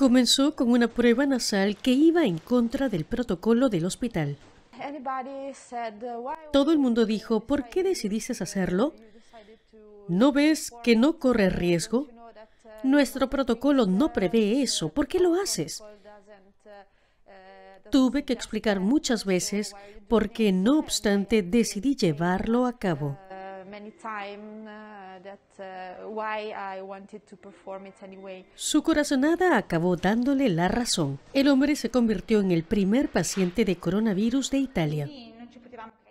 Comenzó con una prueba nasal que iba en contra del protocolo del hospital. Uh, Todo el mundo dijo, ¿por qué decidiste hacerlo? ¿No ves que no corre riesgo? Nuestro protocolo no prevé eso. ¿Por qué lo haces? Tuve que explicar muchas veces por qué, no obstante, decidí llevarlo a cabo. Su corazonada acabó dándole la razón. El hombre se convirtió en el primer paciente de coronavirus de Italia.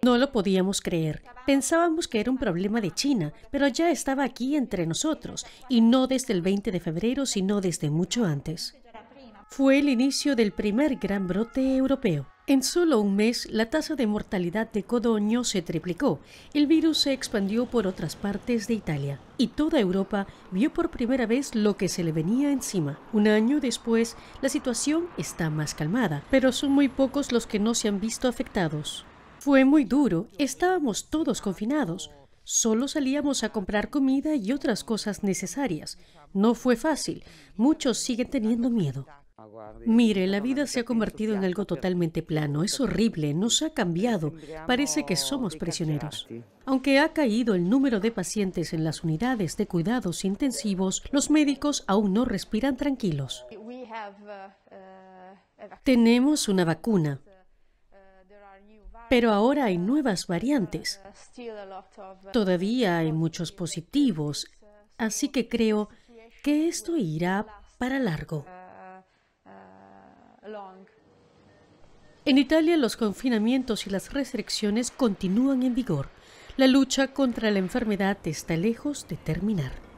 No lo podíamos creer. Pensábamos que era un problema de China, pero ya estaba aquí entre nosotros, y no desde el 20 de febrero, sino desde mucho antes. Fue el inicio del primer gran brote europeo. En solo un mes, la tasa de mortalidad de Codoño se triplicó. El virus se expandió por otras partes de Italia y toda Europa vio por primera vez lo que se le venía encima. Un año después, la situación está más calmada, pero son muy pocos los que no se han visto afectados. Fue muy duro, estábamos todos confinados. Solo salíamos a comprar comida y otras cosas necesarias. No fue fácil. Muchos siguen teniendo miedo. Mire, la vida se ha convertido en algo totalmente plano. Es horrible, nos ha cambiado. Parece que somos prisioneros. Aunque ha caído el número de pacientes en las unidades de cuidados intensivos, los médicos aún no respiran tranquilos. Tenemos una vacuna, pero ahora hay nuevas variantes. Todavía hay muchos positivos, así que creo que esto irá para largo. En Italia los confinamientos y las restricciones continúan en vigor. La lucha contra la enfermedad está lejos de terminar.